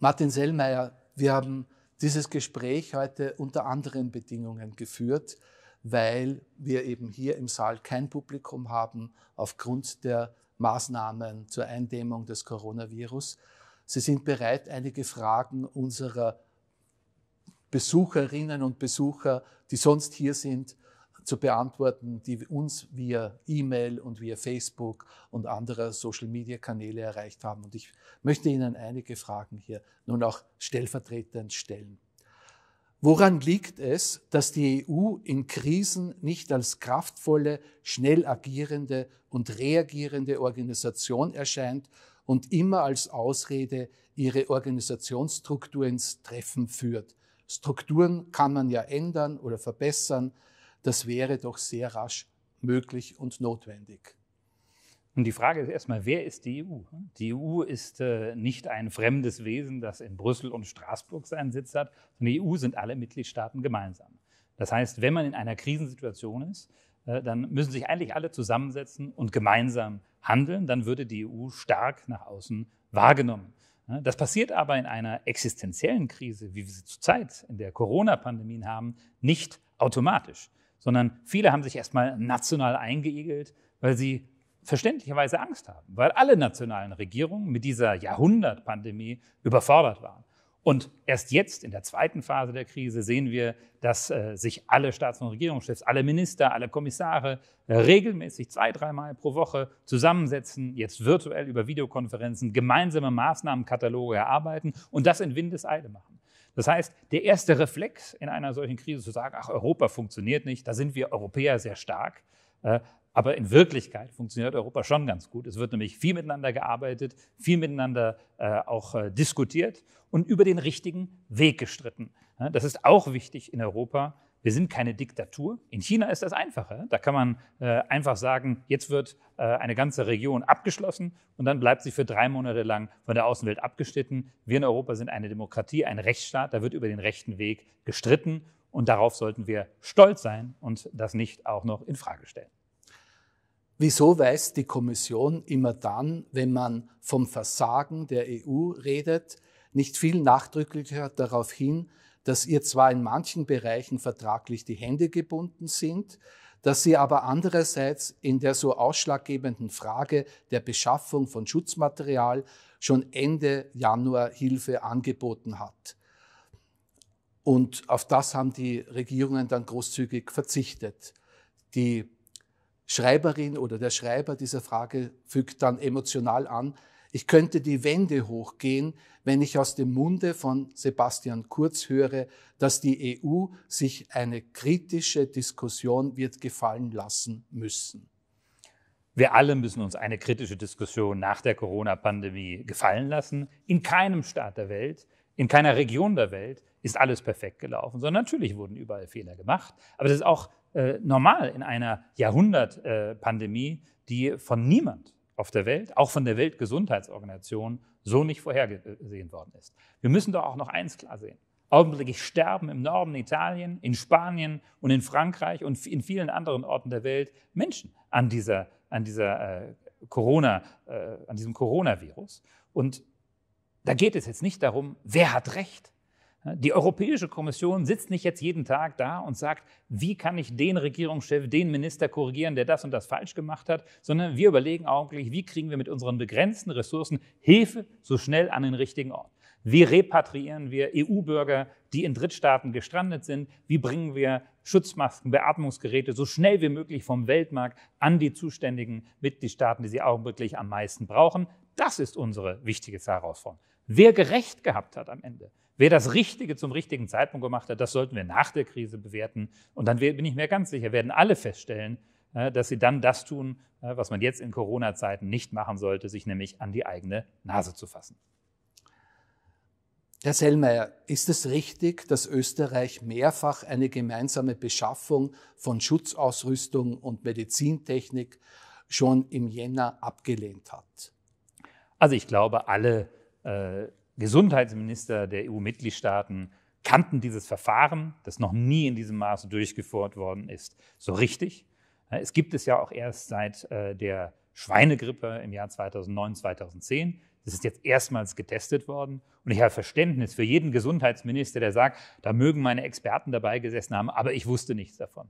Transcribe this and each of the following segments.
Martin Sellmeier, wir haben dieses Gespräch heute unter anderen Bedingungen geführt, weil wir eben hier im Saal kein Publikum haben aufgrund der Maßnahmen zur Eindämmung des Coronavirus. Sie sind bereit, einige Fragen unserer Besucherinnen und Besucher, die sonst hier sind, zu beantworten, die uns via E-Mail und via Facebook und anderer Social-Media-Kanäle erreicht haben. Und ich möchte Ihnen einige Fragen hier nun auch stellvertretend stellen. Woran liegt es, dass die EU in Krisen nicht als kraftvolle, schnell agierende und reagierende Organisation erscheint und immer als Ausrede ihre Organisationsstruktur ins Treffen führt? Strukturen kann man ja ändern oder verbessern, das wäre doch sehr rasch möglich und notwendig. Und die Frage ist erstmal, wer ist die EU? Die EU ist äh, nicht ein fremdes Wesen, das in Brüssel und Straßburg seinen Sitz hat, sondern die EU sind alle Mitgliedstaaten gemeinsam. Das heißt, wenn man in einer Krisensituation ist, äh, dann müssen sich eigentlich alle zusammensetzen und gemeinsam handeln, dann würde die EU stark nach außen wahrgenommen. Das passiert aber in einer existenziellen Krise, wie wir sie zurzeit in der Corona-Pandemie haben, nicht automatisch sondern viele haben sich erstmal national eingeegelt, weil sie verständlicherweise Angst haben, weil alle nationalen Regierungen mit dieser Jahrhundertpandemie überfordert waren. Und erst jetzt, in der zweiten Phase der Krise, sehen wir, dass äh, sich alle Staats- und Regierungschefs, alle Minister, alle Kommissare äh, regelmäßig zwei, dreimal pro Woche zusammensetzen, jetzt virtuell über Videokonferenzen gemeinsame Maßnahmenkataloge erarbeiten und das in Windeseile machen. Das heißt, der erste Reflex in einer solchen Krise zu sagen, ach, Europa funktioniert nicht, da sind wir Europäer sehr stark. Äh, aber in Wirklichkeit funktioniert Europa schon ganz gut. Es wird nämlich viel miteinander gearbeitet, viel miteinander äh, auch äh, diskutiert und über den richtigen Weg gestritten. das ist auch wichtig in Europa, wir sind keine Diktatur. In China ist das einfacher. Da kann man äh, einfach sagen, jetzt wird äh, eine ganze Region abgeschlossen und dann bleibt sie für drei Monate lang von der Außenwelt abgeschnitten. Wir in Europa sind eine Demokratie, ein Rechtsstaat. Da wird über den rechten Weg gestritten und darauf sollten wir stolz sein und das nicht auch noch in Frage stellen. Wieso weiß die Kommission immer dann, wenn man vom Versagen der EU redet, nicht viel nachdrücklicher darauf hin, dass ihr zwar in manchen Bereichen vertraglich die Hände gebunden sind, dass sie aber andererseits in der so ausschlaggebenden Frage der Beschaffung von Schutzmaterial schon Ende Januar Hilfe angeboten hat. Und auf das haben die Regierungen dann großzügig verzichtet. Die Schreiberin oder der Schreiber dieser Frage fügt dann emotional an, ich könnte die Wände hochgehen, wenn ich aus dem Munde von Sebastian Kurz höre, dass die EU sich eine kritische Diskussion wird gefallen lassen müssen. Wir alle müssen uns eine kritische Diskussion nach der Corona-Pandemie gefallen lassen. In keinem Staat der Welt, in keiner Region der Welt ist alles perfekt gelaufen, sondern natürlich wurden überall Fehler gemacht. Aber das ist auch äh, normal in einer Jahrhundertpandemie, äh, die von niemand auf der Welt, auch von der Weltgesundheitsorganisation, so nicht vorhergesehen worden ist. Wir müssen doch auch noch eins klar sehen. Augenblicklich sterben im Norden Italien, in Spanien und in Frankreich und in vielen anderen Orten der Welt Menschen an, dieser, an, dieser, äh, Corona, äh, an diesem Coronavirus. Und da geht es jetzt nicht darum, wer hat Recht, die Europäische Kommission sitzt nicht jetzt jeden Tag da und sagt, wie kann ich den Regierungschef, den Minister korrigieren, der das und das falsch gemacht hat, sondern wir überlegen augenblicklich, wie kriegen wir mit unseren begrenzten Ressourcen Hilfe so schnell an den richtigen Ort. Wie repatriieren wir EU-Bürger, die in Drittstaaten gestrandet sind? Wie bringen wir Schutzmasken, Beatmungsgeräte so schnell wie möglich vom Weltmarkt an die zuständigen Mitgliedstaaten, die sie augenblicklich am meisten brauchen? Das ist unsere wichtige Herausforderung. Wer gerecht gehabt hat am Ende, wer das Richtige zum richtigen Zeitpunkt gemacht hat, das sollten wir nach der Krise bewerten. Und dann bin ich mir ganz sicher, werden alle feststellen, äh, dass sie dann das tun, äh, was man jetzt in Corona-Zeiten nicht machen sollte, sich nämlich an die eigene Nase zu fassen. Herr Sellmeier, ist es richtig, dass Österreich mehrfach eine gemeinsame Beschaffung von Schutzausrüstung und Medizintechnik schon im Jänner abgelehnt hat? Also ich glaube, alle äh, Gesundheitsminister der EU-Mitgliedstaaten kannten dieses Verfahren, das noch nie in diesem Maße durchgeführt worden ist, so richtig. Äh, es gibt es ja auch erst seit äh, der Schweinegrippe im Jahr 2009, 2010. Das ist jetzt erstmals getestet worden. Und ich habe Verständnis für jeden Gesundheitsminister, der sagt, da mögen meine Experten dabei gesessen haben, aber ich wusste nichts davon.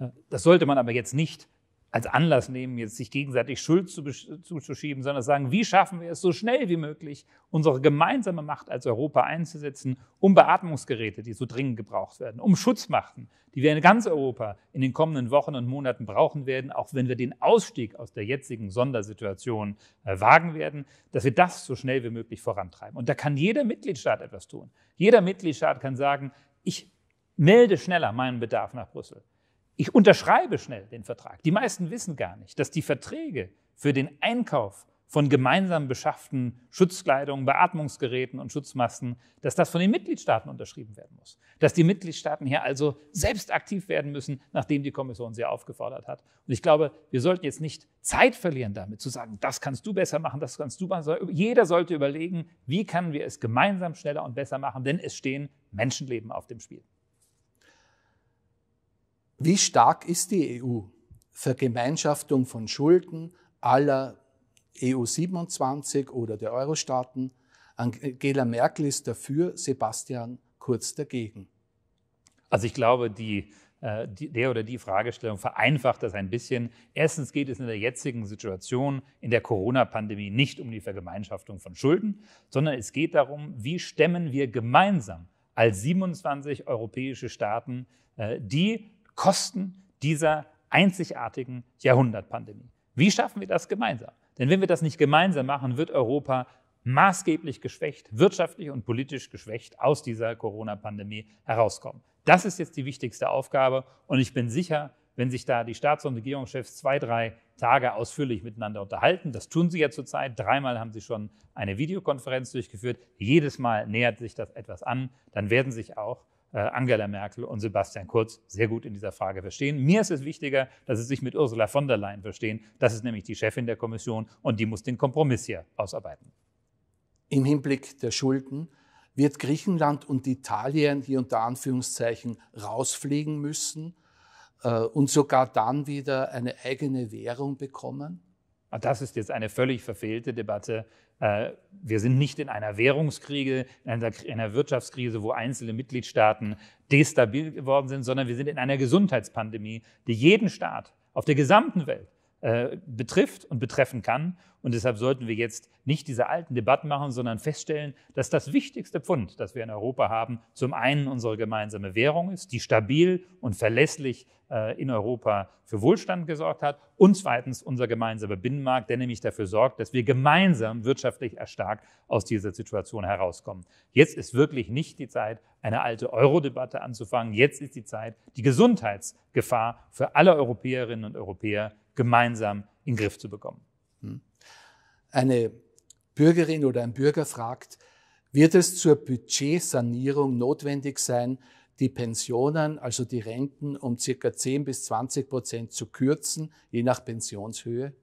Ne? Das sollte man aber jetzt nicht als Anlass nehmen, jetzt sich gegenseitig Schuld zu, zuzuschieben, sondern sagen, wie schaffen wir es so schnell wie möglich, unsere gemeinsame Macht als Europa einzusetzen, um Beatmungsgeräte, die so dringend gebraucht werden, um Schutzmachten, die wir in ganz Europa in den kommenden Wochen und Monaten brauchen werden, auch wenn wir den Ausstieg aus der jetzigen Sondersituation äh, wagen werden, dass wir das so schnell wie möglich vorantreiben. Und da kann jeder Mitgliedstaat etwas tun. Jeder Mitgliedstaat kann sagen, ich melde schneller meinen Bedarf nach Brüssel. Ich unterschreibe schnell den Vertrag. Die meisten wissen gar nicht, dass die Verträge für den Einkauf von gemeinsam beschafften Schutzkleidungen, Beatmungsgeräten und Schutzmasken, dass das von den Mitgliedstaaten unterschrieben werden muss. Dass die Mitgliedstaaten hier also selbst aktiv werden müssen, nachdem die Kommission sie aufgefordert hat. Und ich glaube, wir sollten jetzt nicht Zeit verlieren damit, zu sagen, das kannst du besser machen, das kannst du besser. Jeder sollte überlegen, wie können wir es gemeinsam schneller und besser machen, denn es stehen Menschenleben auf dem Spiel. Wie stark ist die EU? Vergemeinschaftung von Schulden aller EU 27 oder der Eurostaaten. Angela Merkel ist dafür, Sebastian Kurz dagegen. Also ich glaube, die, äh, die, der oder die Fragestellung vereinfacht das ein bisschen. Erstens geht es in der jetzigen Situation in der Corona-Pandemie nicht um die Vergemeinschaftung von Schulden, sondern es geht darum, wie stemmen wir gemeinsam als 27 europäische Staaten äh, die Kosten dieser einzigartigen Jahrhundertpandemie. Wie schaffen wir das gemeinsam? Denn wenn wir das nicht gemeinsam machen, wird Europa maßgeblich geschwächt, wirtschaftlich und politisch geschwächt aus dieser Corona-Pandemie herauskommen. Das ist jetzt die wichtigste Aufgabe und ich bin sicher, wenn sich da die Staats- und Regierungschefs zwei, drei Tage ausführlich miteinander unterhalten. Das tun sie ja zurzeit. Dreimal haben sie schon eine Videokonferenz durchgeführt. Jedes Mal nähert sich das etwas an. Dann werden sich auch äh, Angela Merkel und Sebastian Kurz sehr gut in dieser Frage verstehen. Mir ist es wichtiger, dass sie sich mit Ursula von der Leyen verstehen. Das ist nämlich die Chefin der Kommission und die muss den Kompromiss hier ausarbeiten. Im Hinblick der Schulden wird Griechenland und Italien hier unter Anführungszeichen rausfliegen müssen äh, und sogar dann wieder eine eigene Währung bekommen? Ah, das ist jetzt eine völlig verfehlte Debatte. Äh, wir sind nicht in einer Währungskrise, in einer Wirtschaftskrise, wo einzelne Mitgliedstaaten destabil geworden sind, sondern wir sind in einer Gesundheitspandemie, die jeden Staat auf der gesamten Welt äh, betrifft und betreffen kann. Und deshalb sollten wir jetzt nicht diese alten Debatten machen, sondern feststellen, dass das wichtigste Pfund, das wir in Europa haben, zum einen unsere gemeinsame Währung ist, die stabil und verlässlich äh, in Europa für Wohlstand gesorgt hat, und zweitens unser gemeinsamer Binnenmarkt, der nämlich dafür sorgt, dass wir gemeinsam wirtschaftlich erstarkt aus dieser Situation herauskommen. Jetzt ist wirklich nicht die Zeit, eine alte Euro-Debatte anzufangen. Jetzt ist die Zeit, die Gesundheitsgefahr für alle Europäerinnen und Europäer gemeinsam in den Griff zu bekommen. Hm. Eine Bürgerin oder ein Bürger fragt, wird es zur Budgetsanierung notwendig sein, die Pensionen, also die Renten, um circa 10 bis 20 Prozent zu kürzen, je nach Pensionshöhe?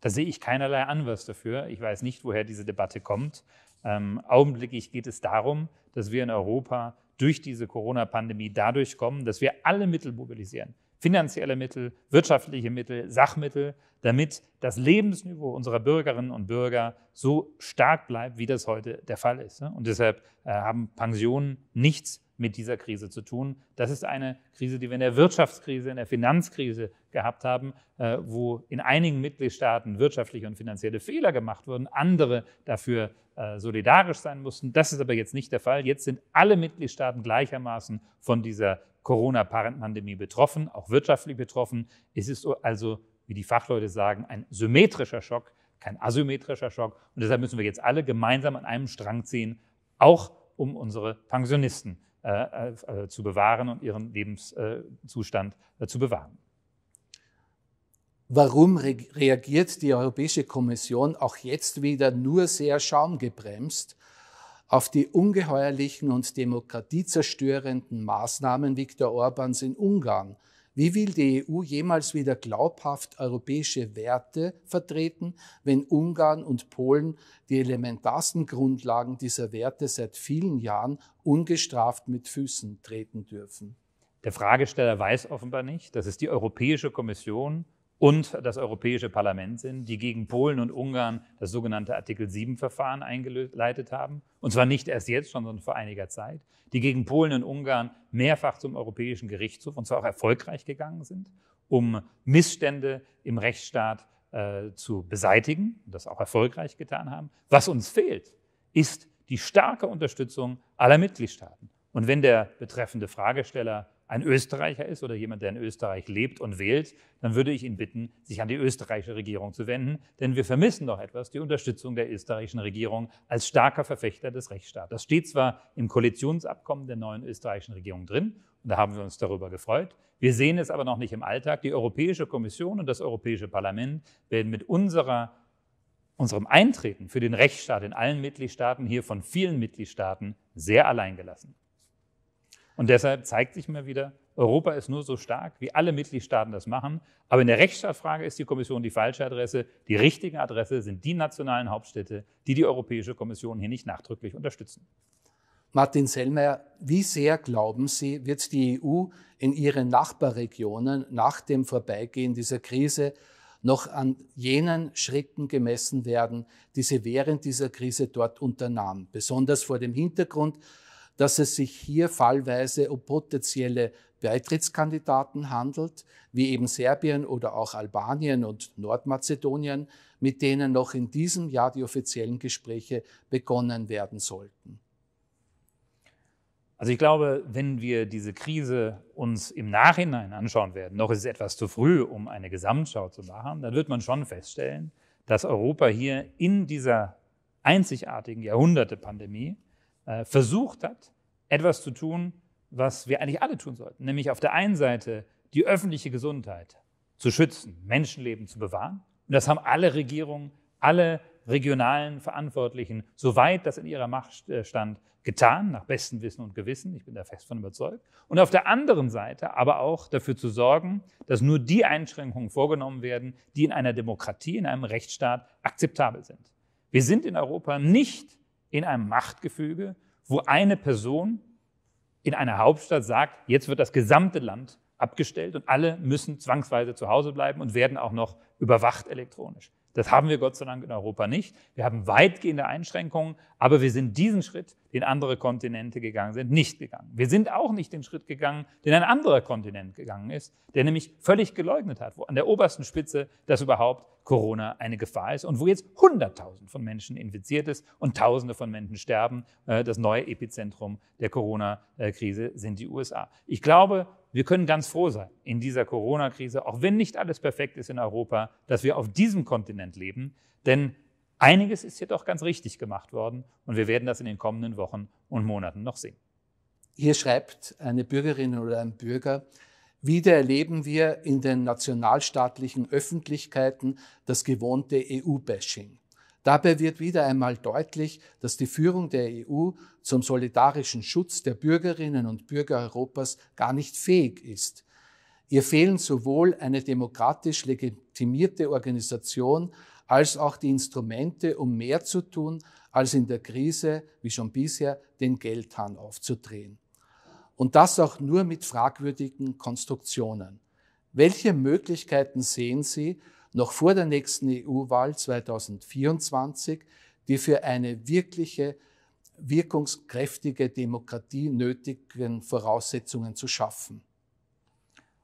Da sehe ich keinerlei Anlass dafür. Ich weiß nicht, woher diese Debatte kommt. Ähm, augenblicklich geht es darum, dass wir in Europa durch diese Corona-Pandemie dadurch kommen, dass wir alle Mittel mobilisieren, finanzielle Mittel, wirtschaftliche Mittel, Sachmittel, damit das Lebensniveau unserer Bürgerinnen und Bürger so stark bleibt, wie das heute der Fall ist. Und deshalb äh, haben Pensionen nichts mit dieser Krise zu tun. Das ist eine Krise, die wir in der Wirtschaftskrise, in der Finanzkrise gehabt haben, äh, wo in einigen Mitgliedstaaten wirtschaftliche und finanzielle Fehler gemacht wurden, andere dafür äh, solidarisch sein mussten. Das ist aber jetzt nicht der Fall. Jetzt sind alle Mitgliedstaaten gleichermaßen von dieser Corona-Pandemie betroffen, auch wirtschaftlich betroffen. Es ist also, wie die Fachleute sagen, ein symmetrischer Schock, kein asymmetrischer Schock. Und deshalb müssen wir jetzt alle gemeinsam an einem Strang ziehen, auch um unsere Pensionisten. Äh, äh, zu bewahren und ihren Lebenszustand äh, zu bewahren. Warum re reagiert die Europäische Kommission auch jetzt wieder nur sehr schaumgebremst auf die ungeheuerlichen und demokratiezerstörenden Maßnahmen Viktor Orbans in Ungarn wie will die EU jemals wieder glaubhaft europäische Werte vertreten, wenn Ungarn und Polen die elementarsten Grundlagen dieser Werte seit vielen Jahren ungestraft mit Füßen treten dürfen? Der Fragesteller weiß offenbar nicht, dass es die Europäische Kommission und das Europäische Parlament sind, die gegen Polen und Ungarn das sogenannte Artikel 7-Verfahren eingeleitet haben, und zwar nicht erst jetzt schon, sondern vor einiger Zeit, die gegen Polen und Ungarn mehrfach zum Europäischen Gerichtshof, und zwar auch erfolgreich gegangen sind, um Missstände im Rechtsstaat äh, zu beseitigen, und das auch erfolgreich getan haben. Was uns fehlt, ist die starke Unterstützung aller Mitgliedstaaten. Und wenn der betreffende Fragesteller ein Österreicher ist oder jemand, der in Österreich lebt und wählt, dann würde ich ihn bitten, sich an die österreichische Regierung zu wenden, denn wir vermissen doch etwas die Unterstützung der österreichischen Regierung als starker Verfechter des Rechtsstaats. Das steht zwar im Koalitionsabkommen der neuen österreichischen Regierung drin, und da haben wir uns darüber gefreut. Wir sehen es aber noch nicht im Alltag. Die Europäische Kommission und das Europäische Parlament werden mit unserer unserem Eintreten für den Rechtsstaat in allen Mitgliedstaaten hier von vielen Mitgliedstaaten sehr allein gelassen. Und deshalb zeigt sich mal wieder, Europa ist nur so stark, wie alle Mitgliedstaaten das machen. Aber in der Rechtsstaatfrage ist die Kommission die falsche Adresse. Die richtige Adresse sind die nationalen Hauptstädte, die die Europäische Kommission hier nicht nachdrücklich unterstützen. Martin Sellmeier, wie sehr glauben Sie, wird die EU in ihren Nachbarregionen nach dem Vorbeigehen dieser Krise noch an jenen Schritten gemessen werden, die sie während dieser Krise dort unternahm, besonders vor dem Hintergrund, dass es sich hier fallweise um potenzielle Beitrittskandidaten handelt, wie eben Serbien oder auch Albanien und Nordmazedonien, mit denen noch in diesem Jahr die offiziellen Gespräche begonnen werden sollten. Also ich glaube, wenn wir diese Krise uns im Nachhinein anschauen werden, noch ist es etwas zu früh, um eine Gesamtschau zu machen, dann wird man schon feststellen, dass Europa hier in dieser einzigartigen Jahrhunderte-Pandemie äh, versucht hat, etwas zu tun, was wir eigentlich alle tun sollten, nämlich auf der einen Seite die öffentliche Gesundheit zu schützen, Menschenleben zu bewahren. Und das haben alle Regierungen, alle regionalen Verantwortlichen, soweit das in ihrer Macht äh, stand, getan, nach bestem Wissen und Gewissen. Ich bin da fest von überzeugt. Und auf der anderen Seite aber auch dafür zu sorgen, dass nur die Einschränkungen vorgenommen werden, die in einer Demokratie, in einem Rechtsstaat akzeptabel sind. Wir sind in Europa nicht in einem Machtgefüge, wo eine Person in einer Hauptstadt sagt, jetzt wird das gesamte Land abgestellt und alle müssen zwangsweise zu Hause bleiben und werden auch noch überwacht elektronisch. Das haben wir Gott sei Dank in Europa nicht. Wir haben weitgehende Einschränkungen, aber wir sind diesen Schritt, den andere Kontinente gegangen sind, nicht gegangen. Wir sind auch nicht den Schritt gegangen, den ein anderer Kontinent gegangen ist, der nämlich völlig geleugnet hat, wo an der obersten Spitze, dass überhaupt Corona eine Gefahr ist und wo jetzt Hunderttausend von Menschen infiziert ist und Tausende von Menschen sterben. Äh, das neue Epizentrum der Corona-Krise äh, sind die USA. Ich glaube, wir können ganz froh sein in dieser Corona-Krise, auch wenn nicht alles perfekt ist in Europa, dass wir auf diesem Kontinent leben, denn einiges ist hier doch ganz richtig gemacht worden und wir werden das in den kommenden Wochen und Monaten noch sehen. Hier schreibt eine Bürgerin oder ein Bürger, wieder erleben wir in den nationalstaatlichen Öffentlichkeiten das gewohnte EU-Bashing. Dabei wird wieder einmal deutlich, dass die Führung der EU zum solidarischen Schutz der Bürgerinnen und Bürger Europas gar nicht fähig ist. Ihr fehlen sowohl eine demokratisch legitimierte Organisation als auch die Instrumente, um mehr zu tun, als in der Krise, wie schon bisher, den Geldhahn aufzudrehen. Und das auch nur mit fragwürdigen Konstruktionen. Welche Möglichkeiten sehen Sie, noch vor der nächsten EU-Wahl 2024, die für eine wirkliche, wirkungskräftige Demokratie nötigen Voraussetzungen zu schaffen.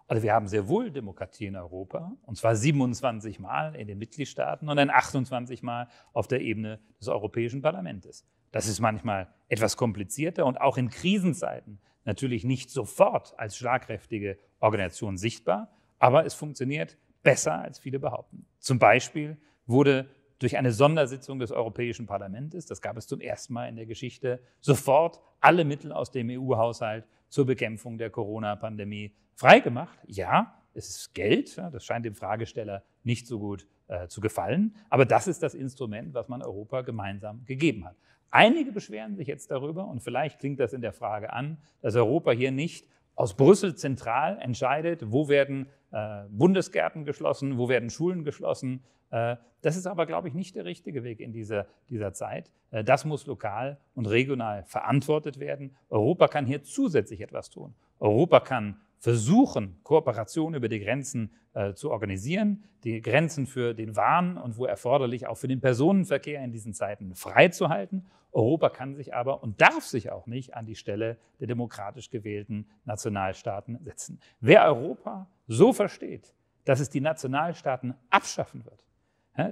Also wir haben sehr wohl Demokratie in Europa, und zwar 27 Mal in den Mitgliedstaaten und dann 28 Mal auf der Ebene des Europäischen Parlaments. Das ist manchmal etwas komplizierter und auch in Krisenzeiten natürlich nicht sofort als schlagkräftige Organisation sichtbar, aber es funktioniert besser, als viele behaupten. Zum Beispiel wurde durch eine Sondersitzung des Europäischen Parlaments, das gab es zum ersten Mal in der Geschichte, sofort alle Mittel aus dem EU-Haushalt zur Bekämpfung der Corona-Pandemie freigemacht. Ja, es ist Geld, das scheint dem Fragesteller nicht so gut äh, zu gefallen, aber das ist das Instrument, was man Europa gemeinsam gegeben hat. Einige beschweren sich jetzt darüber, und vielleicht klingt das in der Frage an, dass Europa hier nicht aus Brüssel zentral entscheidet, wo werden äh, Bundesgärten geschlossen, wo werden Schulen geschlossen. Äh, das ist aber, glaube ich, nicht der richtige Weg in dieser, dieser Zeit. Äh, das muss lokal und regional verantwortet werden. Europa kann hier zusätzlich etwas tun. Europa kann versuchen, Kooperation über die Grenzen äh, zu organisieren, die Grenzen für den Waren und wo erforderlich auch für den Personenverkehr in diesen Zeiten freizuhalten. Europa kann sich aber und darf sich auch nicht an die Stelle der demokratisch gewählten Nationalstaaten setzen. Wer Europa so versteht, dass es die Nationalstaaten abschaffen wird,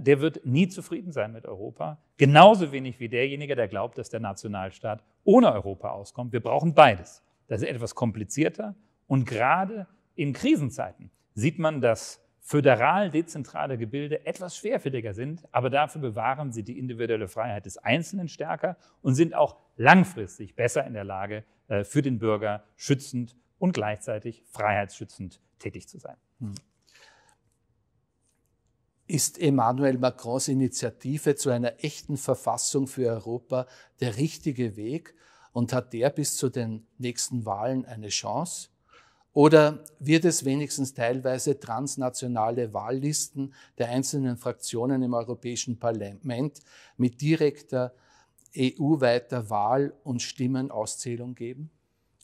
der wird nie zufrieden sein mit Europa, genauso wenig wie derjenige, der glaubt, dass der Nationalstaat ohne Europa auskommt. Wir brauchen beides. Das ist etwas komplizierter und gerade in Krisenzeiten sieht man, dass föderal-dezentrale Gebilde etwas schwerfälliger sind, aber dafür bewahren sie die individuelle Freiheit des Einzelnen stärker und sind auch langfristig besser in der Lage, äh, für den Bürger schützend und gleichzeitig freiheitsschützend tätig zu sein. Hm. Ist Emmanuel Macrons Initiative zu einer echten Verfassung für Europa der richtige Weg und hat der bis zu den nächsten Wahlen eine Chance? Oder wird es wenigstens teilweise transnationale Wahllisten der einzelnen Fraktionen im Europäischen Parlament mit direkter EU-weiter Wahl- und Stimmenauszählung geben?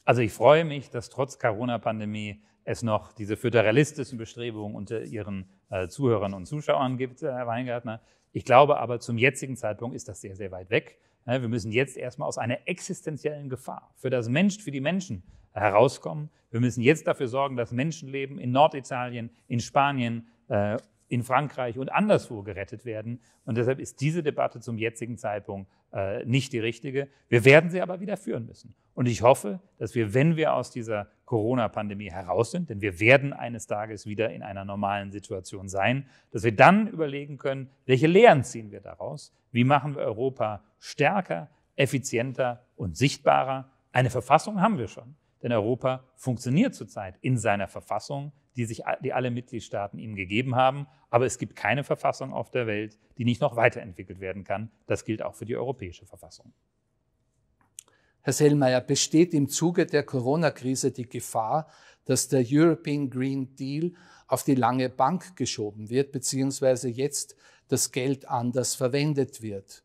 Also ich freue mich, dass trotz Corona-Pandemie es noch diese föderalistischen Bestrebungen unter Ihren äh, Zuhörern und Zuschauern gibt, äh, Herr Weingartner. Ich glaube aber, zum jetzigen Zeitpunkt ist das sehr, sehr weit weg. Äh, wir müssen jetzt erstmal aus einer existenziellen Gefahr für das Mensch, für die Menschen herauskommen. Wir müssen jetzt dafür sorgen, dass Menschenleben in Norditalien, in Spanien, äh, in Frankreich und anderswo gerettet werden. Und deshalb ist diese Debatte zum jetzigen Zeitpunkt äh, nicht die richtige. Wir werden sie aber wieder führen müssen. Und ich hoffe, dass wir, wenn wir aus dieser Corona-Pandemie heraus sind, denn wir werden eines Tages wieder in einer normalen Situation sein, dass wir dann überlegen können, welche Lehren ziehen wir daraus? Wie machen wir Europa stärker, effizienter und sichtbarer? Eine Verfassung haben wir schon. Denn Europa funktioniert zurzeit in seiner Verfassung, die sich die alle Mitgliedstaaten ihm gegeben haben. Aber es gibt keine Verfassung auf der Welt, die nicht noch weiterentwickelt werden kann. Das gilt auch für die europäische Verfassung. Herr Sellmeier, besteht im Zuge der Corona-Krise die Gefahr, dass der European Green Deal auf die lange Bank geschoben wird, beziehungsweise jetzt das Geld anders verwendet wird?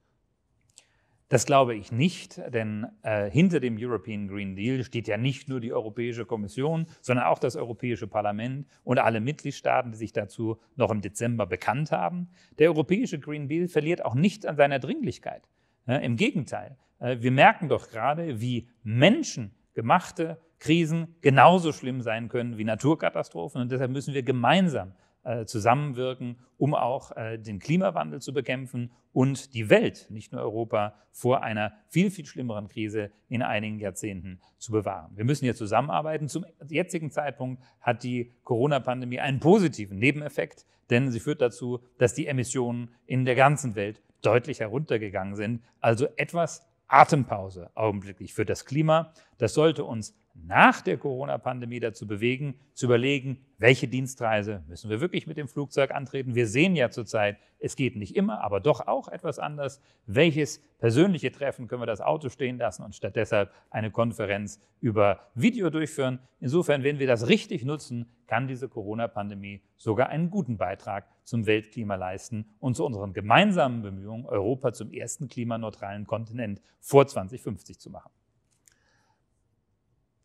Das glaube ich nicht, denn äh, hinter dem European Green Deal steht ja nicht nur die Europäische Kommission, sondern auch das Europäische Parlament und alle Mitgliedstaaten, die sich dazu noch im Dezember bekannt haben. Der Europäische Green Deal verliert auch nicht an seiner Dringlichkeit. Ja, äh, Im Gegenteil, äh, wir merken doch gerade, wie menschengemachte Krisen genauso schlimm sein können wie Naturkatastrophen und deshalb müssen wir gemeinsam äh, zusammenwirken, um auch äh, den Klimawandel zu bekämpfen und die Welt, nicht nur Europa, vor einer viel, viel schlimmeren Krise in einigen Jahrzehnten zu bewahren. Wir müssen hier zusammenarbeiten. Zum jetzigen Zeitpunkt hat die Corona-Pandemie einen positiven Nebeneffekt, denn sie führt dazu, dass die Emissionen in der ganzen Welt deutlich heruntergegangen sind. Also etwas Atempause augenblicklich für das Klima. Das sollte uns nach der Corona-Pandemie dazu bewegen, zu überlegen, welche Dienstreise müssen wir wirklich mit dem Flugzeug antreten. Wir sehen ja zurzeit, es geht nicht immer, aber doch auch etwas anders. Welches persönliche Treffen können wir das Auto stehen lassen und statt deshalb eine Konferenz über Video durchführen? Insofern, wenn wir das richtig nutzen, kann diese Corona-Pandemie sogar einen guten Beitrag zum Weltklima leisten und zu unseren gemeinsamen Bemühungen, Europa zum ersten klimaneutralen Kontinent vor 2050 zu machen.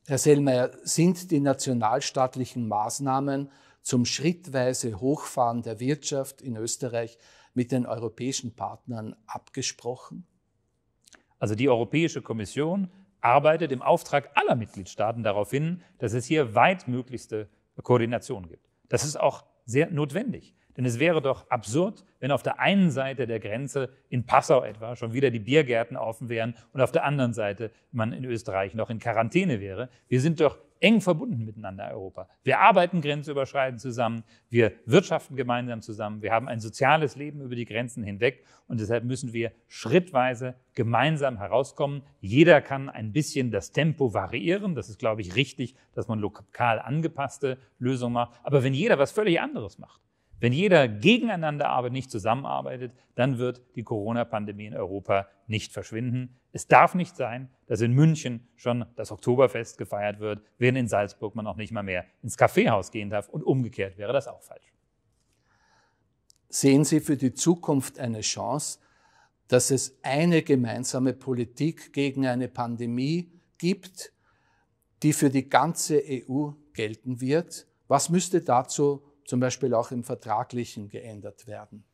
Herr Sellmeier, sind die nationalstaatlichen Maßnahmen zum schrittweise Hochfahren der Wirtschaft in Österreich mit den europäischen Partnern abgesprochen? Also die Europäische Kommission arbeitet im Auftrag aller Mitgliedstaaten darauf hin, dass es hier weitmöglichste Koordination gibt. Das ist auch sehr notwendig. Denn es wäre doch absurd, wenn auf der einen Seite der Grenze in Passau etwa schon wieder die Biergärten offen wären und auf der anderen Seite man in Österreich noch in Quarantäne wäre. Wir sind doch eng verbunden miteinander Europa. Wir arbeiten grenzüberschreitend zusammen, wir wirtschaften gemeinsam zusammen, wir haben ein soziales Leben über die Grenzen hinweg und deshalb müssen wir schrittweise gemeinsam herauskommen. Jeder kann ein bisschen das Tempo variieren. Das ist, glaube ich, richtig, dass man lokal angepasste Lösungen macht. Aber wenn jeder was völlig anderes macht, wenn jeder gegeneinander arbeitet, nicht zusammenarbeitet, dann wird die Corona-Pandemie in Europa nicht verschwinden. Es darf nicht sein, dass in München schon das Oktoberfest gefeiert wird, während in Salzburg man auch nicht mal mehr ins Kaffeehaus gehen darf. Und umgekehrt wäre das auch falsch. Sehen Sie für die Zukunft eine Chance, dass es eine gemeinsame Politik gegen eine Pandemie gibt, die für die ganze EU gelten wird? Was müsste dazu passieren? zum Beispiel auch im Vertraglichen geändert werden.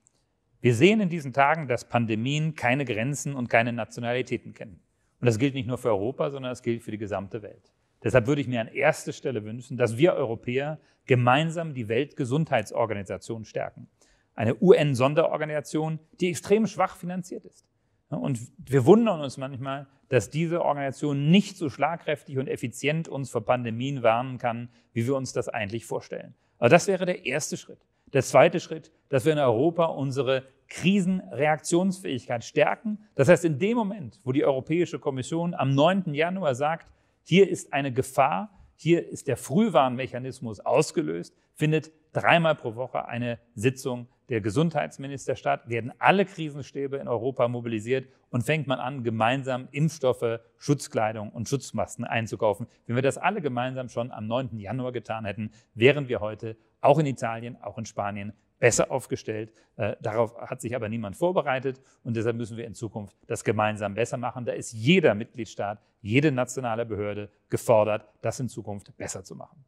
Wir sehen in diesen Tagen, dass Pandemien keine Grenzen und keine Nationalitäten kennen. Und das gilt nicht nur für Europa, sondern das gilt für die gesamte Welt. Deshalb würde ich mir an erster Stelle wünschen, dass wir Europäer gemeinsam die Weltgesundheitsorganisation stärken. Eine UN-Sonderorganisation, die extrem schwach finanziert ist. Und wir wundern uns manchmal, dass diese Organisation nicht so schlagkräftig und effizient uns vor Pandemien warnen kann, wie wir uns das eigentlich vorstellen. Aber das wäre der erste Schritt. Der zweite Schritt, dass wir in Europa unsere Krisenreaktionsfähigkeit stärken. Das heißt, in dem Moment, wo die Europäische Kommission am 9. Januar sagt, hier ist eine Gefahr, hier ist der Frühwarnmechanismus ausgelöst, findet dreimal pro Woche eine Sitzung der Gesundheitsministerstadt, werden alle Krisenstäbe in Europa mobilisiert und fängt man an, gemeinsam Impfstoffe, Schutzkleidung und Schutzmasken einzukaufen. Wenn wir das alle gemeinsam schon am 9. Januar getan hätten, wären wir heute auch in Italien, auch in Spanien besser aufgestellt. Äh, darauf hat sich aber niemand vorbereitet und deshalb müssen wir in Zukunft das gemeinsam besser machen. Da ist jeder Mitgliedstaat, jede nationale Behörde gefordert, das in Zukunft besser zu machen.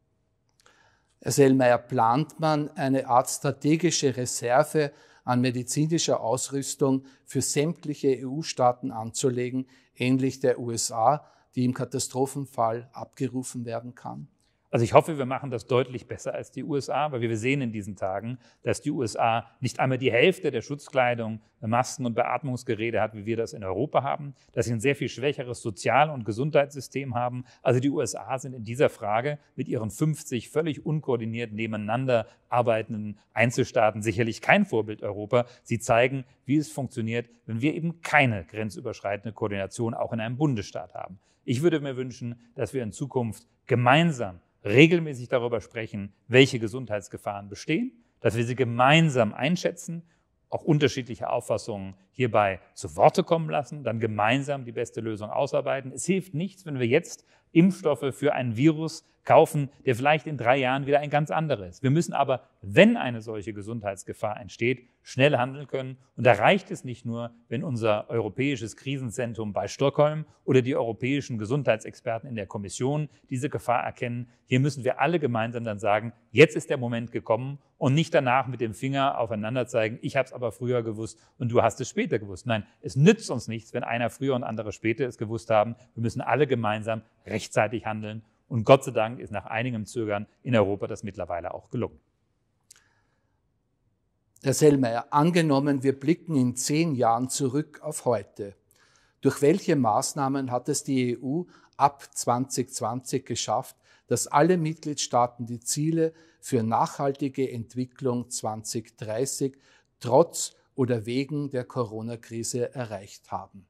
Sellmeier, plant man eine Art strategische Reserve an medizinischer Ausrüstung für sämtliche EU-Staaten anzulegen, ähnlich der USA, die im Katastrophenfall abgerufen werden kann? Also ich hoffe, wir machen das deutlich besser als die USA, weil wir sehen in diesen Tagen, dass die USA nicht einmal die Hälfte der Schutzkleidung, Masken und Beatmungsgeräte hat, wie wir das in Europa haben, dass sie ein sehr viel schwächeres Sozial- und Gesundheitssystem haben. Also die USA sind in dieser Frage mit ihren 50 völlig unkoordiniert nebeneinander arbeitenden Einzelstaaten sicherlich kein Vorbild Europa. Sie zeigen, wie es funktioniert, wenn wir eben keine grenzüberschreitende Koordination auch in einem Bundesstaat haben. Ich würde mir wünschen, dass wir in Zukunft gemeinsam regelmäßig darüber sprechen, welche Gesundheitsgefahren bestehen, dass wir sie gemeinsam einschätzen, auch unterschiedliche Auffassungen hierbei zu Worte kommen lassen, dann gemeinsam die beste Lösung ausarbeiten. Es hilft nichts, wenn wir jetzt Impfstoffe für ein Virus kaufen, der vielleicht in drei Jahren wieder ein ganz anderes. Wir müssen aber, wenn eine solche Gesundheitsgefahr entsteht, schnell handeln können. Und da reicht es nicht nur, wenn unser europäisches Krisenzentrum bei Stockholm oder die europäischen Gesundheitsexperten in der Kommission diese Gefahr erkennen. Hier müssen wir alle gemeinsam dann sagen, jetzt ist der Moment gekommen und nicht danach mit dem Finger aufeinander zeigen, ich habe es aber früher gewusst und du hast es später gewusst. Nein, es nützt uns nichts, wenn einer früher und andere später es gewusst haben. Wir müssen alle gemeinsam rechtzeitig handeln und Gott sei Dank ist nach einigem Zögern in Europa das mittlerweile auch gelungen. Herr Sellmeier, angenommen, wir blicken in zehn Jahren zurück auf heute. Durch welche Maßnahmen hat es die EU ab 2020 geschafft, dass alle Mitgliedstaaten die Ziele für nachhaltige Entwicklung 2030 trotz oder wegen der Corona-Krise erreicht haben?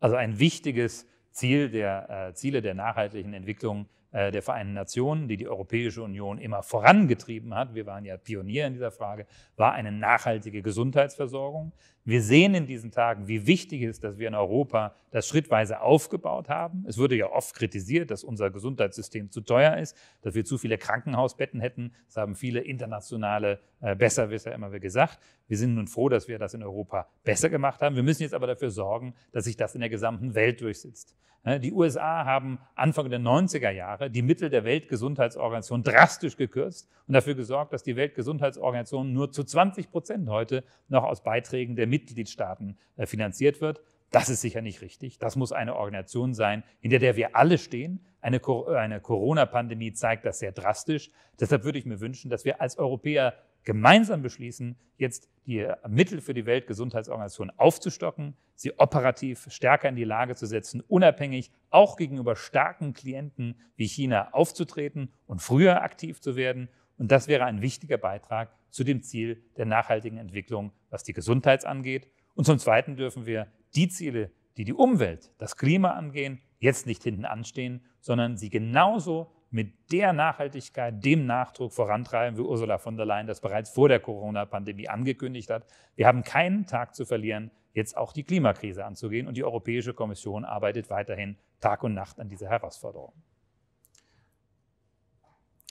Also ein wichtiges Ziel der, äh, Ziele der nachhaltigen Entwicklung äh, der Vereinten Nationen, die die Europäische Union immer vorangetrieben hat, wir waren ja Pionier in dieser Frage, war eine nachhaltige Gesundheitsversorgung. Wir sehen in diesen Tagen, wie wichtig es ist, dass wir in Europa das schrittweise aufgebaut haben. Es wurde ja oft kritisiert, dass unser Gesundheitssystem zu teuer ist, dass wir zu viele Krankenhausbetten hätten. Das haben viele internationale äh, Besserwisser immer wieder gesagt. Wir sind nun froh, dass wir das in Europa besser gemacht haben. Wir müssen jetzt aber dafür sorgen, dass sich das in der gesamten Welt durchsetzt. Äh, die USA haben Anfang der 90er Jahre die Mittel der Weltgesundheitsorganisation drastisch gekürzt und dafür gesorgt, dass die Weltgesundheitsorganisation nur zu 20 Prozent heute noch aus Beiträgen der Mitgliedstaaten äh, finanziert wird. Das ist sicher nicht richtig. Das muss eine Organisation sein, hinter der wir alle stehen. Eine, eine Corona-Pandemie zeigt das sehr drastisch. Deshalb würde ich mir wünschen, dass wir als Europäer gemeinsam beschließen, jetzt die äh, Mittel für die Weltgesundheitsorganisation aufzustocken, sie operativ stärker in die Lage zu setzen, unabhängig auch gegenüber starken Klienten wie China aufzutreten und früher aktiv zu werden. Und das wäre ein wichtiger Beitrag zu dem Ziel der nachhaltigen Entwicklung was die Gesundheit angeht. Und zum Zweiten dürfen wir die Ziele, die die Umwelt, das Klima angehen, jetzt nicht hinten anstehen, sondern sie genauso mit der Nachhaltigkeit, dem Nachdruck vorantreiben, wie Ursula von der Leyen das bereits vor der Corona-Pandemie angekündigt hat. Wir haben keinen Tag zu verlieren, jetzt auch die Klimakrise anzugehen. Und die Europäische Kommission arbeitet weiterhin Tag und Nacht an dieser Herausforderung.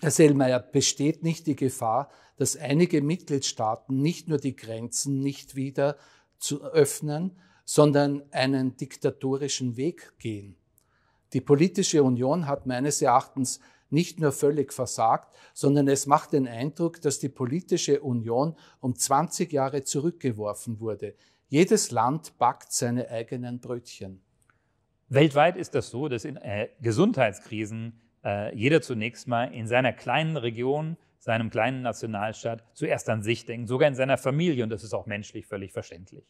Herr Sellmeier, besteht nicht die Gefahr, dass einige Mitgliedstaaten nicht nur die Grenzen nicht wieder zu öffnen, sondern einen diktatorischen Weg gehen? Die politische Union hat meines Erachtens nicht nur völlig versagt, sondern es macht den Eindruck, dass die politische Union um 20 Jahre zurückgeworfen wurde. Jedes Land backt seine eigenen Brötchen. Weltweit ist das so, dass in äh, Gesundheitskrisen äh, jeder zunächst mal in seiner kleinen Region, seinem kleinen Nationalstaat zuerst an sich denken, sogar in seiner Familie. Und das ist auch menschlich völlig verständlich.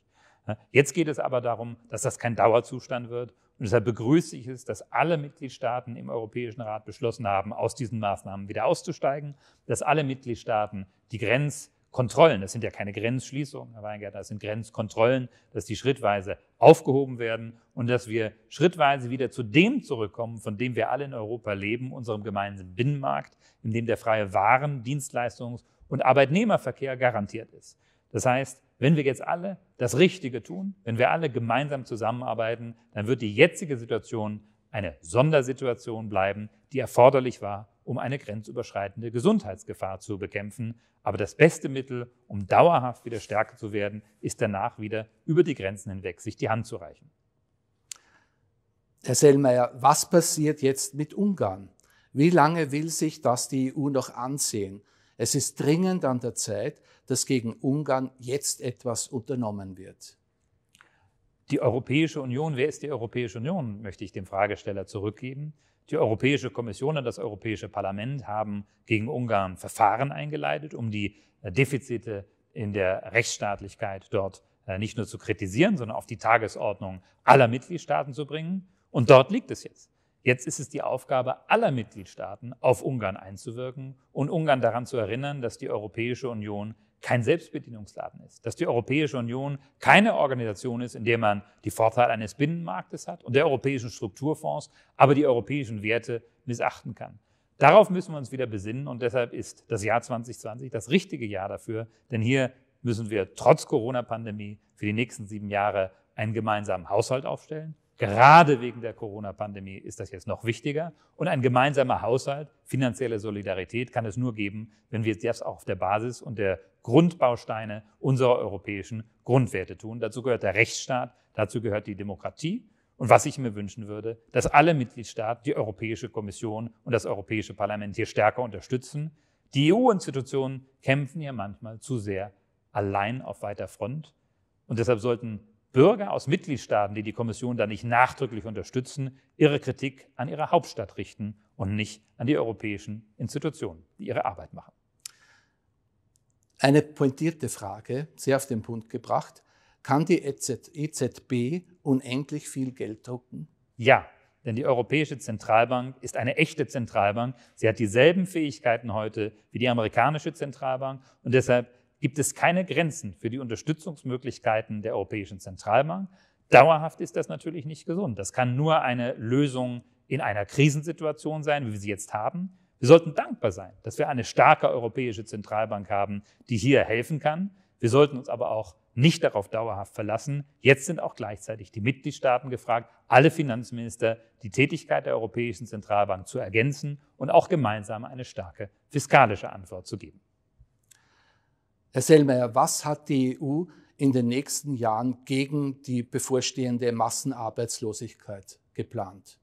Jetzt geht es aber darum, dass das kein Dauerzustand wird. Und deshalb begrüße ich es, dass alle Mitgliedstaaten im Europäischen Rat beschlossen haben, aus diesen Maßnahmen wieder auszusteigen, dass alle Mitgliedstaaten die Grenzkontrollen, das sind ja keine Grenzschließungen, Herr Weingärtner, das sind Grenzkontrollen, dass die schrittweise aufgehoben werden und dass wir schrittweise wieder zu dem zurückkommen, von dem wir alle in Europa leben, unserem gemeinsamen Binnenmarkt, in dem der freie Waren-, Dienstleistungs- und Arbeitnehmerverkehr garantiert ist. Das heißt, wenn wir jetzt alle das Richtige tun, wenn wir alle gemeinsam zusammenarbeiten, dann wird die jetzige Situation eine Sondersituation bleiben, die erforderlich war, um eine grenzüberschreitende Gesundheitsgefahr zu bekämpfen. Aber das beste Mittel, um dauerhaft wieder stärker zu werden, ist danach wieder über die Grenzen hinweg sich die Hand zu reichen. Herr Sellmeier, was passiert jetzt mit Ungarn? Wie lange will sich das die EU noch ansehen? Es ist dringend an der Zeit, dass gegen Ungarn jetzt etwas unternommen wird. Die Europäische Union, wer ist die Europäische Union, möchte ich dem Fragesteller zurückgeben. Die Europäische Kommission und das Europäische Parlament haben gegen Ungarn Verfahren eingeleitet, um die äh, Defizite in der Rechtsstaatlichkeit dort äh, nicht nur zu kritisieren, sondern auf die Tagesordnung aller Mitgliedstaaten zu bringen. Und dort liegt es jetzt. Jetzt ist es die Aufgabe aller Mitgliedstaaten, auf Ungarn einzuwirken und Ungarn daran zu erinnern, dass die Europäische Union kein Selbstbedienungsladen ist, dass die Europäische Union keine Organisation ist, in der man die Vorteile eines Binnenmarktes hat und der europäischen Strukturfonds, aber die europäischen Werte missachten kann. Darauf müssen wir uns wieder besinnen und deshalb ist das Jahr 2020 das richtige Jahr dafür, denn hier müssen wir trotz Corona-Pandemie für die nächsten sieben Jahre einen gemeinsamen Haushalt aufstellen. Gerade wegen der Corona-Pandemie ist das jetzt noch wichtiger. Und ein gemeinsamer Haushalt, finanzielle Solidarität kann es nur geben, wenn wir das auch auf der Basis und der Grundbausteine unserer europäischen Grundwerte tun. Dazu gehört der Rechtsstaat, dazu gehört die Demokratie. Und was ich mir wünschen würde, dass alle Mitgliedstaaten die Europäische Kommission und das Europäische Parlament hier stärker unterstützen. Die EU-Institutionen kämpfen ja manchmal zu sehr allein auf weiter Front. Und deshalb sollten Bürger aus Mitgliedstaaten, die die Kommission da nicht nachdrücklich unterstützen, ihre Kritik an ihre Hauptstadt richten und nicht an die europäischen Institutionen, die ihre Arbeit machen. Eine pointierte Frage, sehr auf den Punkt gebracht. Kann die EZB e unendlich viel Geld drucken? Ja, denn die Europäische Zentralbank ist eine echte Zentralbank. Sie hat dieselben Fähigkeiten heute wie die amerikanische Zentralbank und deshalb gibt es keine Grenzen für die Unterstützungsmöglichkeiten der Europäischen Zentralbank. Dauerhaft ist das natürlich nicht gesund. Das kann nur eine Lösung in einer Krisensituation sein, wie wir sie jetzt haben. Wir sollten dankbar sein, dass wir eine starke europäische Zentralbank haben, die hier helfen kann. Wir sollten uns aber auch nicht darauf dauerhaft verlassen. Jetzt sind auch gleichzeitig die Mitgliedstaaten gefragt, alle Finanzminister die Tätigkeit der Europäischen Zentralbank zu ergänzen und auch gemeinsam eine starke fiskalische Antwort zu geben. Herr Sellmeier, was hat die EU in den nächsten Jahren gegen die bevorstehende Massenarbeitslosigkeit geplant?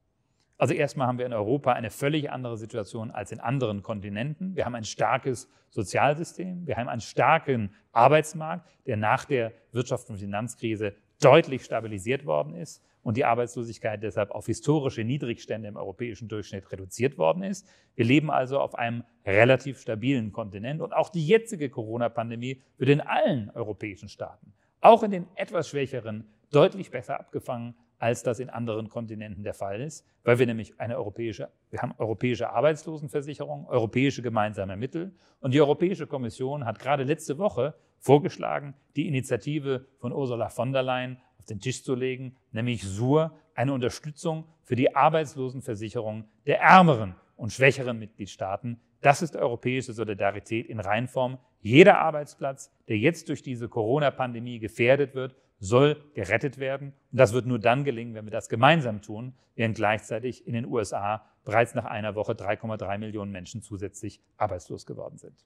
Also erstmal haben wir in Europa eine völlig andere Situation als in anderen Kontinenten. Wir haben ein starkes Sozialsystem, wir haben einen starken Arbeitsmarkt, der nach der Wirtschafts- und Finanzkrise deutlich stabilisiert worden ist und die Arbeitslosigkeit deshalb auf historische Niedrigstände im europäischen Durchschnitt reduziert worden ist. Wir leben also auf einem relativ stabilen Kontinent und auch die jetzige Corona-Pandemie wird in allen europäischen Staaten, auch in den etwas schwächeren, deutlich besser abgefangen als das in anderen Kontinenten der Fall ist, weil wir nämlich eine europäische, wir haben europäische Arbeitslosenversicherung, europäische gemeinsame Mittel. Und die Europäische Kommission hat gerade letzte Woche vorgeschlagen, die Initiative von Ursula von der Leyen auf den Tisch zu legen, nämlich SUR, eine Unterstützung für die Arbeitslosenversicherung der ärmeren und schwächeren Mitgliedstaaten. Das ist europäische Solidarität in Reinform. Jeder Arbeitsplatz, der jetzt durch diese Corona-Pandemie gefährdet wird soll gerettet werden. Und das wird nur dann gelingen, wenn wir das gemeinsam tun, während gleichzeitig in den USA bereits nach einer Woche 3,3 Millionen Menschen zusätzlich arbeitslos geworden sind.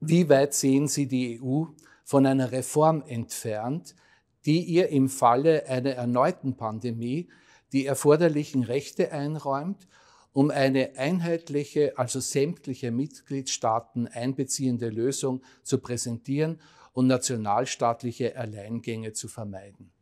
Wie weit sehen Sie die EU von einer Reform entfernt, die ihr im Falle einer erneuten Pandemie die erforderlichen Rechte einräumt, um eine einheitliche, also sämtliche Mitgliedstaaten einbeziehende Lösung zu präsentieren und nationalstaatliche Alleingänge zu vermeiden?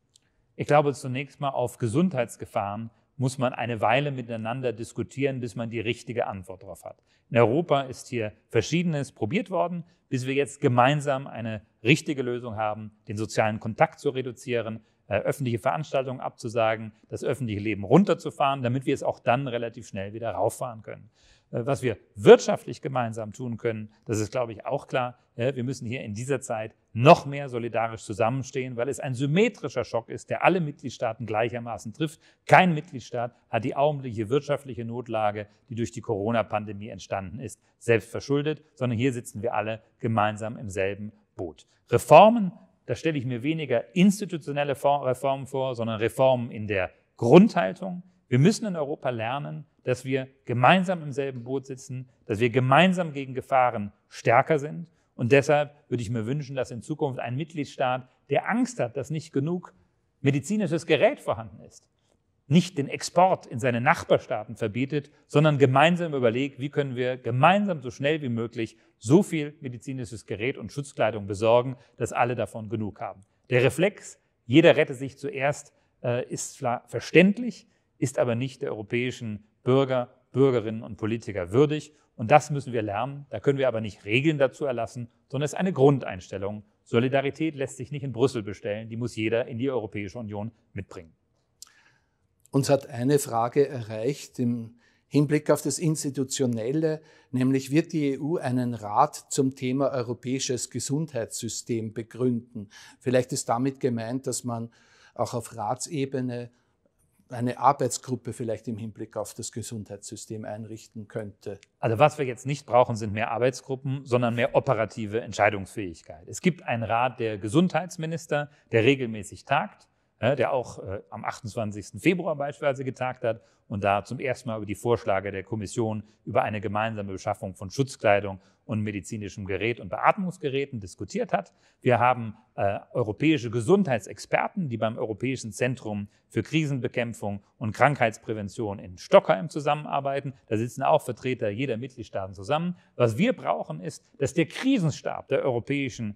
Ich glaube, zunächst mal auf Gesundheitsgefahren muss man eine Weile miteinander diskutieren, bis man die richtige Antwort darauf hat. In Europa ist hier Verschiedenes probiert worden, bis wir jetzt gemeinsam eine richtige Lösung haben, den sozialen Kontakt zu reduzieren, äh, öffentliche Veranstaltungen abzusagen, das öffentliche Leben runterzufahren, damit wir es auch dann relativ schnell wieder rauffahren können. Äh, was wir wirtschaftlich gemeinsam tun können, das ist, glaube ich, auch klar. Äh, wir müssen hier in dieser Zeit noch mehr solidarisch zusammenstehen, weil es ein symmetrischer Schock ist, der alle Mitgliedstaaten gleichermaßen trifft. Kein Mitgliedstaat hat die augenblickliche wirtschaftliche Notlage, die durch die Corona-Pandemie entstanden ist, selbst verschuldet, sondern hier sitzen wir alle gemeinsam im selben Boot. Reformen, da stelle ich mir weniger institutionelle Reformen vor, sondern Reformen in der Grundhaltung. Wir müssen in Europa lernen, dass wir gemeinsam im selben Boot sitzen, dass wir gemeinsam gegen Gefahren stärker sind. Und deshalb würde ich mir wünschen, dass in Zukunft ein Mitgliedstaat, der Angst hat, dass nicht genug medizinisches Gerät vorhanden ist, nicht den Export in seine Nachbarstaaten verbietet, sondern gemeinsam überlegt, wie können wir gemeinsam so schnell wie möglich so viel medizinisches Gerät und Schutzkleidung besorgen, dass alle davon genug haben. Der Reflex, jeder rette sich zuerst, äh, ist verständlich, ist aber nicht der europäischen Bürger, Bürgerinnen und Politiker würdig. Und das müssen wir lernen. Da können wir aber nicht Regeln dazu erlassen, sondern es ist eine Grundeinstellung. Solidarität lässt sich nicht in Brüssel bestellen. Die muss jeder in die Europäische Union mitbringen. Uns hat eine Frage erreicht im Hinblick auf das Institutionelle, nämlich wird die EU einen Rat zum Thema europäisches Gesundheitssystem begründen? Vielleicht ist damit gemeint, dass man auch auf Ratsebene eine Arbeitsgruppe vielleicht im Hinblick auf das Gesundheitssystem einrichten könnte. Also was wir jetzt nicht brauchen, sind mehr Arbeitsgruppen, sondern mehr operative Entscheidungsfähigkeit. Es gibt einen Rat der Gesundheitsminister, der regelmäßig tagt. Äh, der auch äh, am 28. Februar beispielsweise getagt hat und da zum ersten Mal über die Vorschläge der Kommission über eine gemeinsame Beschaffung von Schutzkleidung und medizinischem Gerät und Beatmungsgeräten diskutiert hat. Wir haben äh, europäische Gesundheitsexperten, die beim Europäischen Zentrum für Krisenbekämpfung und Krankheitsprävention in Stockholm zusammenarbeiten. Da sitzen auch Vertreter jeder Mitgliedstaaten zusammen. Was wir brauchen ist, dass der Krisenstab der Europäischen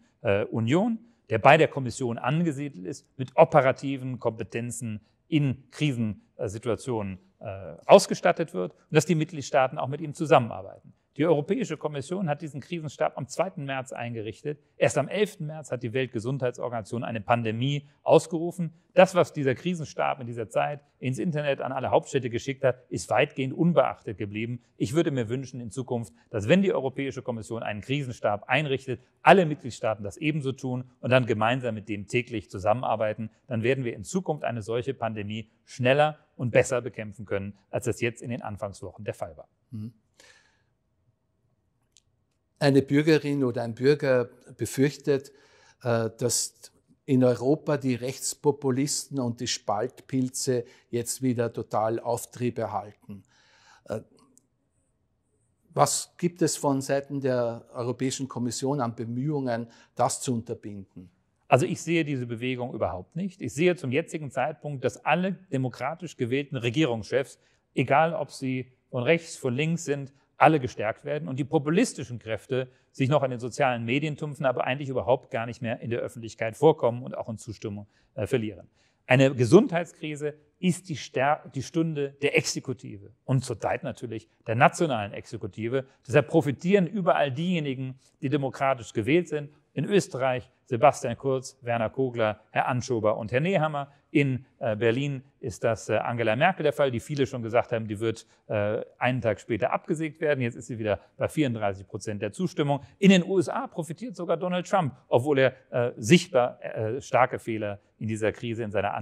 Union der bei der Kommission angesiedelt ist, mit operativen Kompetenzen in Krisensituationen äh, ausgestattet wird und dass die Mitgliedstaaten auch mit ihm zusammenarbeiten. Die Europäische Kommission hat diesen Krisenstab am 2. März eingerichtet. Erst am 11. März hat die Weltgesundheitsorganisation eine Pandemie ausgerufen. Das, was dieser Krisenstab in dieser Zeit ins Internet an alle Hauptstädte geschickt hat, ist weitgehend unbeachtet geblieben. Ich würde mir wünschen in Zukunft, dass wenn die Europäische Kommission einen Krisenstab einrichtet, alle Mitgliedstaaten das ebenso tun und dann gemeinsam mit dem täglich zusammenarbeiten. Dann werden wir in Zukunft eine solche Pandemie schneller und besser bekämpfen können, als das jetzt in den Anfangswochen der Fall war. Mhm eine Bürgerin oder ein Bürger befürchtet, äh, dass in Europa die Rechtspopulisten und die Spaltpilze jetzt wieder total Auftrieb erhalten. Äh, was gibt es von Seiten der Europäischen Kommission an Bemühungen, das zu unterbinden? Also ich sehe diese Bewegung überhaupt nicht. Ich sehe zum jetzigen Zeitpunkt, dass alle demokratisch gewählten Regierungschefs, egal ob sie von rechts, von links sind, alle gestärkt werden und die populistischen Kräfte sich noch an den sozialen Medien tumpfen, aber eigentlich überhaupt gar nicht mehr in der Öffentlichkeit vorkommen und auch in Zustimmung äh, verlieren. Eine Gesundheitskrise ist die, die, Stunde der Exekutive und zurzeit natürlich der nationalen Exekutive. Deshalb profitieren überall diejenigen, die demokratisch gewählt sind, in Österreich, Sebastian Kurz, Werner Kogler, Herr Anschober und Herr Nehammer. In äh, Berlin ist das äh, Angela Merkel der Fall, die viele schon gesagt haben, die wird äh, einen Tag später abgesägt werden. Jetzt ist sie wieder bei 34 Prozent der Zustimmung. In den USA profitiert sogar Donald Trump, obwohl er sichtbar starke Fehler in dieser Krise in seiner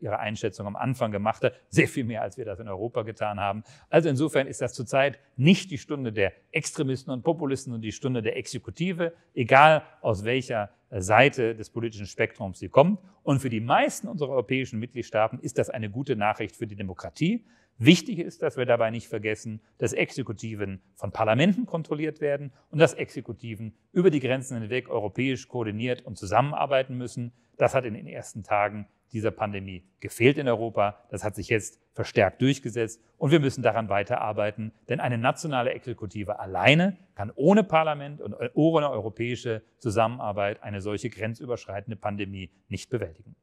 ihrer Einschätzung am Anfang gemacht hat. Sehr viel mehr, als wir das in Europa getan haben. Also insofern ist das zurzeit nicht die Stunde der Extremisten und Populisten, und die Stunde der Exekutive, egal aus welcher äh, Seite des politischen Spektrums sie kommt. Und für die meisten unserer europäischen Mitgliedstaaten ist das eine gute Nachricht für die Demokratie. Wichtig ist, dass wir dabei nicht vergessen, dass Exekutiven von Parlamenten kontrolliert werden und dass Exekutiven über die Grenzen hinweg europäisch koordiniert und zusammenarbeiten müssen. Das hat in den ersten Tagen dieser Pandemie gefehlt in Europa. Das hat sich jetzt verstärkt durchgesetzt und wir müssen daran weiterarbeiten, denn eine nationale Exekutive alleine kann ohne Parlament und ohne europäische Zusammenarbeit eine solche grenzüberschreitende Pandemie nicht bewältigen.